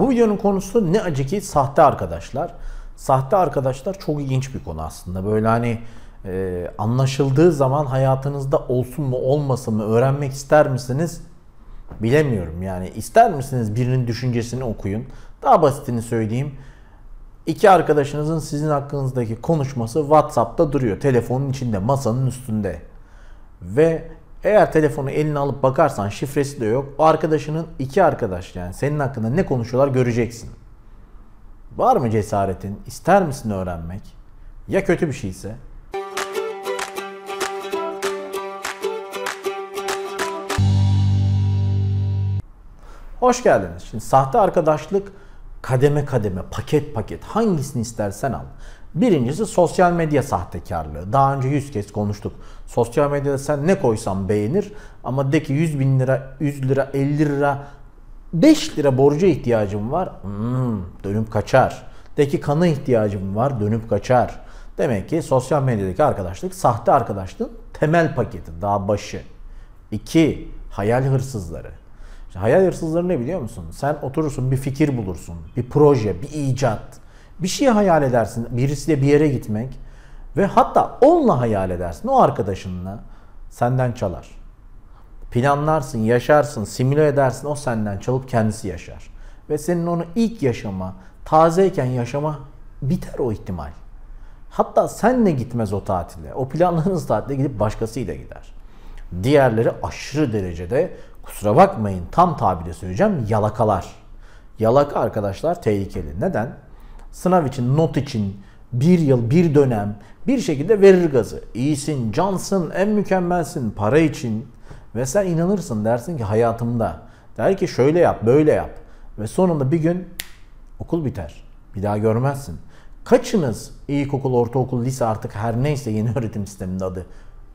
Bu videonun konusu ne acı ki sahte arkadaşlar. Sahte arkadaşlar çok ilginç bir konu aslında. Böyle hani e, anlaşıldığı zaman hayatınızda olsun mu olmasın mı öğrenmek ister misiniz? Bilemiyorum yani. ister misiniz birinin düşüncesini okuyun? Daha basitini söyleyeyim. İki arkadaşınızın sizin hakkınızdaki konuşması WhatsApp'ta duruyor. Telefonun içinde, masanın üstünde. Ve eğer telefonu eline alıp bakarsan şifresi de yok. O arkadaşının iki arkadaş yani senin hakkında ne konuşuyorlar göreceksin. Var mı cesaretin? İster misin öğrenmek? Ya kötü bir şeyse? Hoş geldiniz. Şimdi sahte arkadaşlık kademe kademe, paket paket hangisini istersen al. Birincisi sosyal medya sahtekarlığı. Daha önce 100 kez konuştuk. Sosyal medyada sen ne koysan beğenir ama de ki 100 bin lira, 100 lira, 50 lira, 5 lira borcu ihtiyacım var. Hmm, dönüp kaçar. De ki kana ihtiyacım var. Dönüp kaçar. Demek ki sosyal medyadaki arkadaşlık sahte arkadaşlığın temel paketi. Daha başı. 2. Hayal hırsızları. İşte hayal hırsızları ne biliyor musun? Sen oturursun bir fikir bulursun. Bir proje, bir icat bir şey hayal edersin. Birisiyle bir yere gitmek ve hatta onunla hayal edersin. O arkadaşınla senden çalar. Planlarsın, yaşarsın, simüle edersin. O senden çalıp kendisi yaşar. Ve senin onu ilk yaşama, tazeyken yaşama biter o ihtimal. Hatta senle gitmez o tatile. O planladığınız tatile gidip başkasıyla gider. Diğerleri aşırı derecede kusura bakmayın tam tabirle söyleyeceğim yalakalar. Yalaka arkadaşlar tehlikeli. Neden? sınav için, not için bir yıl, bir dönem bir şekilde verir gazı. İyisin, cansın, en mükemmelsin para için. Ve sen inanırsın dersin ki hayatımda. Der ki şöyle yap, böyle yap. Ve sonunda bir gün okul biter. Bir daha görmezsin. Kaçınız ilkokul, ortaokul, lise artık her neyse yeni öğretim sisteminin adı.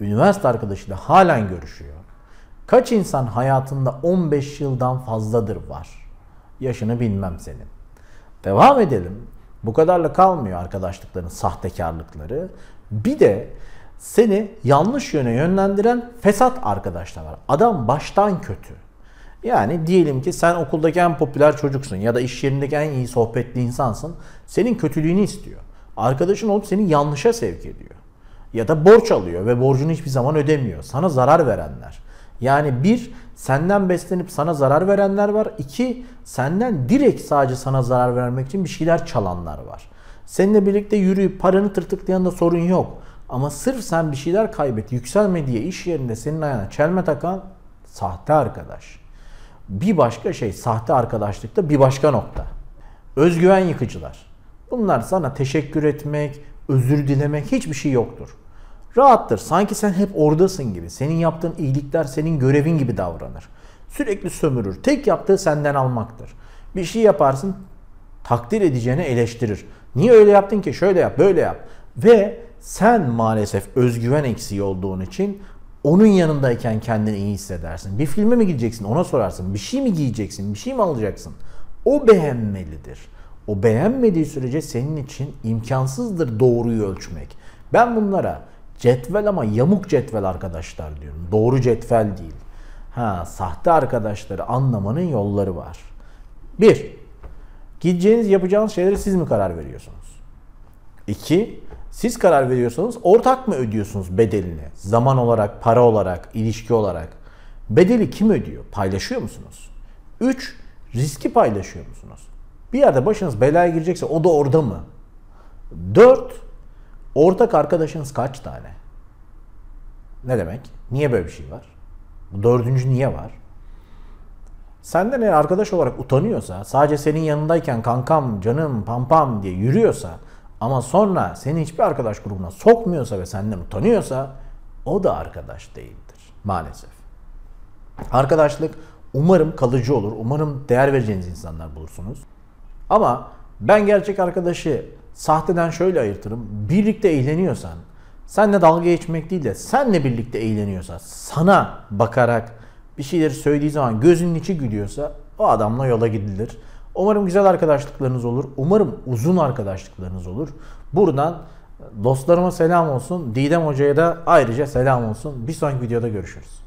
Üniversite arkadaşıyla halen görüşüyor. Kaç insan hayatında 15 yıldan fazladır var? Yaşını bilmem senin. Devam edelim. Bu kadarla kalmıyor arkadaşlıkların sahtekarlıkları. Bir de seni yanlış yöne yönlendiren fesat arkadaşlar var. Adam baştan kötü. Yani diyelim ki sen okuldaki en popüler çocuksun ya da iş yerindeki en iyi sohbetli insansın. Senin kötülüğünü istiyor. Arkadaşın olup seni yanlışa sevk ediyor. Ya da borç alıyor ve borcunu hiçbir zaman ödemiyor. Sana zarar verenler. Yani bir senden beslenip sana zarar verenler var. İki senden direkt sadece sana zarar vermek için bir şeyler çalanlar var. Seninle birlikte yürüyüp paranı tırtıklayan da sorun yok. Ama sırf sen bir şeyler kaybet, yükselme diye iş yerinde senin ayağına çelme takan sahte arkadaş. Bir başka şey sahte arkadaşlıkta bir başka nokta. Özgüven yıkıcılar. Bunlar sana teşekkür etmek, özür dilemek hiçbir şey yoktur rahattır. Sanki sen hep oradasın gibi. Senin yaptığın iyilikler senin görevin gibi davranır. Sürekli sömürür. Tek yaptığı senden almaktır. Bir şey yaparsın takdir edeceğini eleştirir. Niye öyle yaptın ki? Şöyle yap, böyle yap. Ve sen maalesef özgüven eksiği olduğun için onun yanındayken kendini iyi hissedersin. Bir filme mi gideceksin ona sorarsın. Bir şey mi giyeceksin, bir şey mi alacaksın? O beğenmelidir. O beğenmediği sürece senin için imkansızdır doğruyu ölçmek. Ben bunlara Cetvel ama yamuk cetvel arkadaşlar diyorum. Doğru cetvel değil. Ha, sahte arkadaşları anlamanın yolları var. Bir, gideceğiniz yapacağınız şeyleri siz mi karar veriyorsunuz? İki, siz karar veriyorsanız ortak mı ödüyorsunuz bedelini? Zaman olarak, para olarak, ilişki olarak. Bedeli kim ödüyor? Paylaşıyor musunuz? Üç, riski paylaşıyor musunuz? Bir yerde başınız belaya girecekse o da orada mı? Dört, Ortak arkadaşınız kaç tane? Ne demek? Niye böyle bir şey var? Bu dördüncü niye var? Senden eğer arkadaş olarak utanıyorsa, sadece senin yanındayken kankam, canım, pampam diye yürüyorsa ama sonra seni hiçbir arkadaş grubuna sokmuyorsa ve senden utanıyorsa o da arkadaş değildir maalesef. Arkadaşlık umarım kalıcı olur. Umarım değer vereceğiniz insanlar bulursunuz. Ama ben gerçek arkadaşı sahteden şöyle ayırtırım. Birlikte eğleniyorsan, senle dalga geçmek değil de senle birlikte eğleniyorsa, sana bakarak bir şeyleri söylediği zaman gözünün içi gülüyorsa o adamla yola gidilir. Umarım güzel arkadaşlıklarınız olur. Umarım uzun arkadaşlıklarınız olur. Buradan dostlarıma selam olsun. Didem Hoca'ya da ayrıca selam olsun. Bir sonraki videoda görüşürüz.